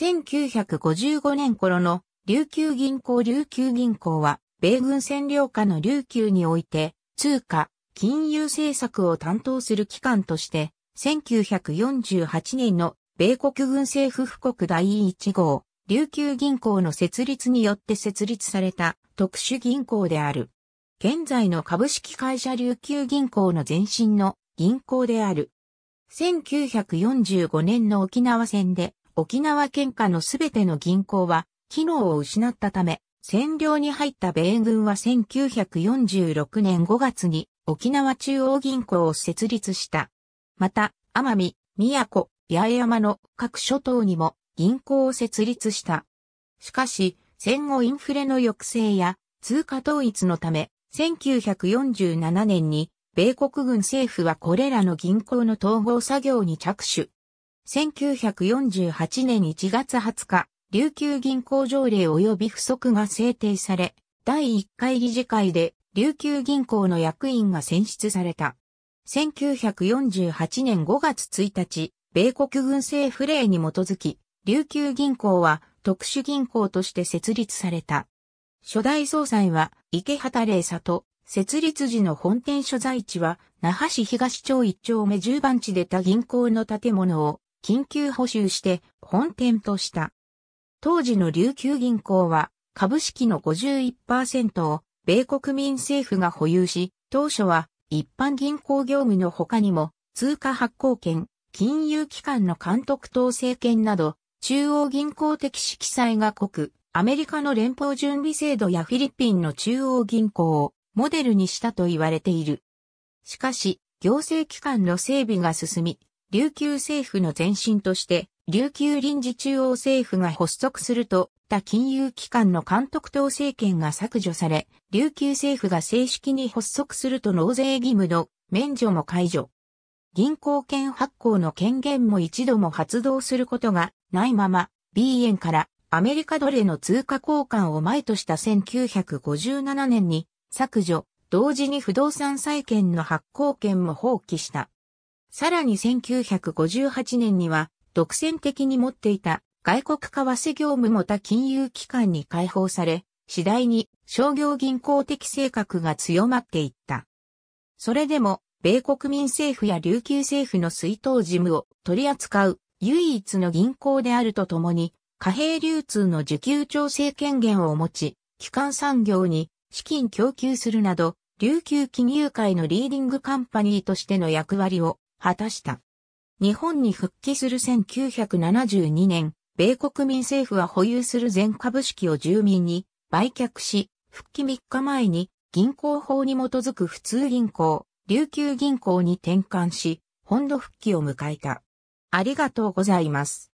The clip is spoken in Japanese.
1955年頃の琉球銀行琉球銀行は、米軍占領下の琉球において、通貨、金融政策を担当する機関として、1948年の米国軍政府布告第1号、琉球銀行の設立によって設立された特殊銀行である。現在の株式会社琉球銀行の前身の銀行である。1945年の沖縄戦で沖縄県下のすべての銀行は機能を失ったため、占領に入った米軍は1946年5月に沖縄中央銀行を設立した。また、奄美、宮古、八重山の各諸島にも銀行を設立した。しかし、戦後インフレの抑制や通貨統一のため、1947年に米国軍政府はこれらの銀行の統合作業に着手。1948年1月20日、琉球銀行条例及び不足が制定され、第1回理事会で琉球銀行の役員が選出された。1948年5月1日、米国軍政府令に基づき、琉球銀行は特殊銀行として設立された。初代総裁は池畑礼里、設立時の本店所在地は那覇市東町一丁目10番地で他銀行の建物を緊急補修して本店とした。当時の琉球銀行は株式の51%を米国民政府が保有し、当初は一般銀行業務の他にも通貨発行権、金融機関の監督統制権など中央銀行的色彩が濃く、アメリカの連邦準備制度やフィリピンの中央銀行をモデルにしたと言われている。しかし、行政機関の整備が進み、琉球政府の前身として、琉球臨時中央政府が発足すると、他金融機関の監督等政権が削除され、琉球政府が正式に発足すると納税義務の免除も解除。銀行券発行の権限も一度も発動することがないまま、B 円からアメリカドルへの通貨交換を前とした1957年に削除、同時に不動産債券の発行権も放棄した。さらに1958年には、独占的に持っていた外国為替業務も他金融機関に解放され、次第に商業銀行的性格が強まっていった。それでも、米国民政府や琉球政府の水筒事務を取り扱う唯一の銀行であるとともに、貨幣流通の受給調整権限を持ち、基幹産業に資金供給するなど、琉球金融界のリーディングカンパニーとしての役割を果たした。日本に復帰する1972年、米国民政府は保有する全株式を住民に売却し、復帰3日前に銀行法に基づく普通銀行、琉球銀行に転換し、本土復帰を迎えた。ありがとうございます。